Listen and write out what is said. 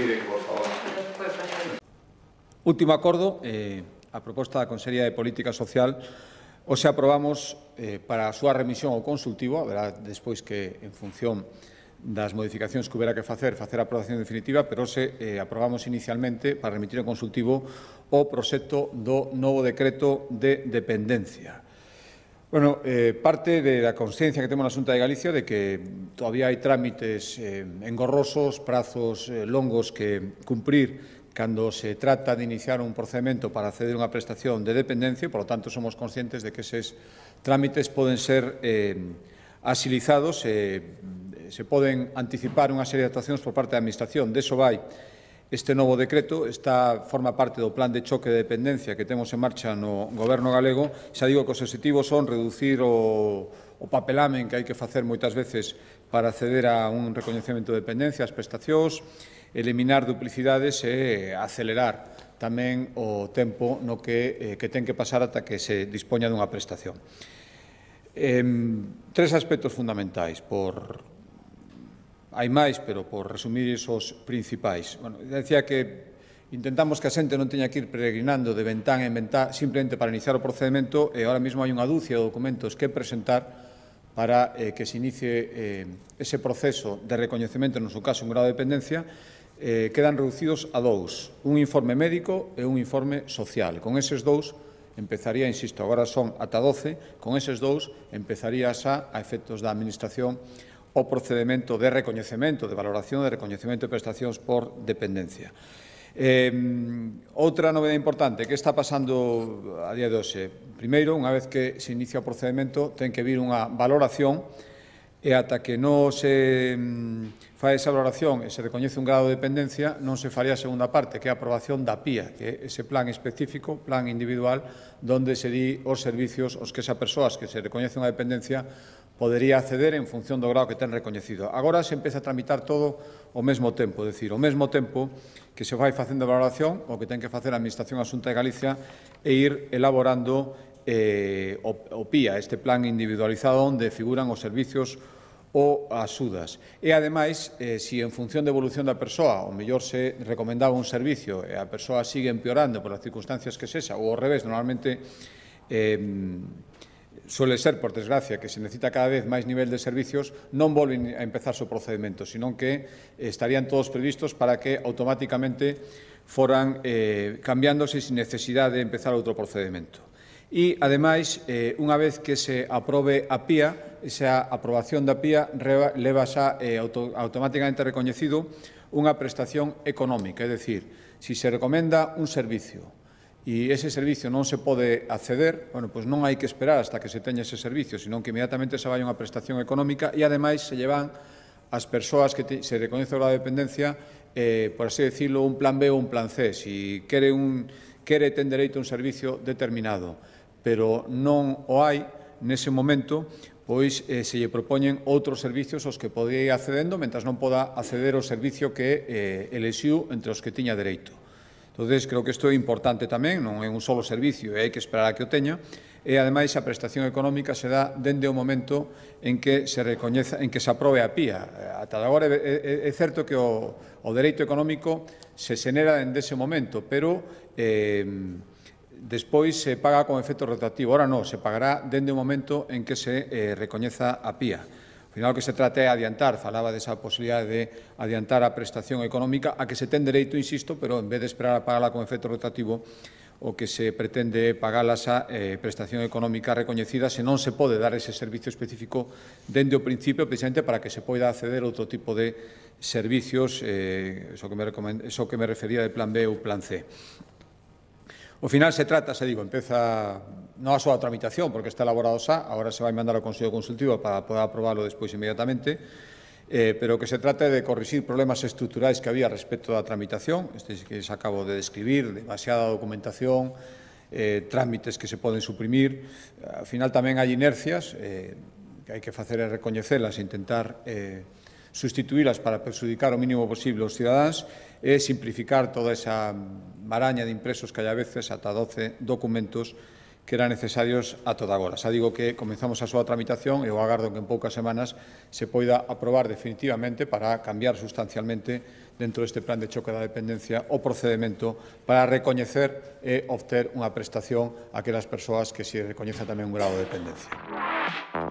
retiren, por favor. Último acordo, eh, a proposta da Consellería de Política Social o se aprobamos eh, para a súa remisión ao consultivo, verá despois que, en función das modificacións que hubiera que facer, facer a aprobación definitiva, pero se eh, aprobamos inicialmente para remitir ao consultivo o proxecto do novo decreto de dependencia. Bueno, eh, parte de da consciencia que temos na Xunta de Galicia de que todavía hai trámites eh, engorrosos, prazos eh, longos que cumprir cando se trata de iniciar un procedimento para acceder a unha prestación de dependencia, por lo tanto, somos conscientes de que eses trámites poden ser eh, asilizados, eh, se poden anticipar unha serie de actuacións por parte da Administración. De eso vai Este novo decreto está forma parte do plan de choque de dependencia que temos en marcha no Goberno galego. Xa digo que os objetivos son reducir o, o papelamen que hai que facer moitas veces para acceder a un recoñecemento de dependencia, as prestacións, eliminar duplicidades e acelerar tamén o tempo no que, eh, que ten que pasar ata que se dispoña dunha prestación. Eh, tres aspectos fundamentais por, Hai máis, pero por resumir esos principais. Bueno, decía que intentamos que a xente non teña que ir peregrinando de ventán en ventán simplemente para iniciar o procedimento e ahora mesmo hai unha dúcia de documentos que presentar para eh, que se inicie eh, ese proceso de recoñecemento, no seu caso, un grado de dependencia, eh, quedan reducidos a dous, un informe médico e un informe social. Con eses dous empezaría, insisto, agora son ata 12, con eses dous empezaría xa a efectos da Administración o procedimento de recoñecemento, de valoración de recoñecemento de prestacións por dependencia. Eh, outra novedad importante, que está pasando a día de hoxe? Primeiro, unha vez que se inicia o procedimento, ten que vir unha valoración e ata que non se fa esa valoración e se recoñece un grado de dependencia, non se faría a segunda parte, que é a aprobación da PIA, que é ese plan específico, plan individual, donde se di os servicios aos que esas persoas que se recoñece unha dependencia podería acceder en función do grado que ten recoñecido. Agora se empeza a tramitar todo ao mesmo tempo, decir, ao mesmo tempo que se vai facendo a valoración, o que ten que facer a Administración Asunta de Galicia e ir elaborando eh, o, o PIA, este plan individualizado onde figuran os servicios ou as sudas. E, ademais, eh, se si en función da evolución da persoa, ou mellor se recomendaba un servicio e a persoa sigue empeorando por as circunstancias que sexa, ou ao revés, normalmente eh, suele ser, por desgracia, que se necesita cada vez máis nivel de servicios, non volven a empezar o seu procedimento, senón que estarían todos previstos para que automáticamente foran eh, cambiándose sin necesidade de empezar outro procedimento. E, ademais, eh, unha vez que se aprobe a PIA, esa aprobación da PIA leva xa eh, automáticamente recoñecido unha prestación económica, é dicir, se si se recomenda un servicio e ese servicio non se pode acceder, bueno, pois non hai que esperar hasta que se teña ese servicio, sino que inmediatamente se vai unha prestación económica e ademais se llevan as persoas que se reconhece a dependencia, eh, por así decirlo, un plan B ou un plan C, si quere, un, quere ten dereito a un servicio determinado, pero non o hai nese momento, pois eh, se lle propoñen outros servicios aos que podía ir accedendo, mentras non poda acceder ao servicio que eh, elexiu entre os que tiña dereito. Entón, creo que isto é importante tamén, non é un solo servicio e eh, hai que esperar a que o teña, e eh, ademais a prestación económica se dá dende o momento en que se recoñeza, en que se aprobe a PIA. Eh, ata agora é, é, é certo que o, o dereito económico se xenera dende ese momento, pero eh, despois se paga con efecto retroactivo. Ora non, se pagará dende o momento en que se recoñeza a PIA final, o que se trata é adiantar, falaba desa posibilidad de adiantar a prestación económica, a que se ten dereito, insisto, pero en vez de esperar a pagarla con efecto rotativo, o que se pretende pagalas esa eh, prestación económica recoñecida, se non se pode dar ese servicio específico dende o principio, precisamente para que se poida acceder a outro tipo de servicios, eh, eso, que me eso que me refería de plan B ou plan C. O final se trata, se digo, empeza non a súa tramitación, porque está elaborado xa, agora se vai mandar ao Consello Consultivo para poder aprobarlo despois inmediatamente, eh, pero que se trata de corrixir problemas estruturais que había respecto da tramitación, este que se acabo de describir, demasiada documentación, eh, trámites que se poden suprimir, ao final tamén hai inercias, eh, que hai que facer é recoñecelas, intentar eh, sustituílas para perjudicar o mínimo posible os cidadáns e simplificar toda esa maraña de impresos que hai a veces ata 12 documentos que eran necesarios a toda agora. Xa digo que comenzamos a súa tramitación e o agardo que en poucas semanas se poida aprobar definitivamente para cambiar sustancialmente dentro deste plan de choque da dependencia o procedimento para recoñecer e obter unha prestación a aquelas persoas que se recoñeza tamén un grado de dependencia.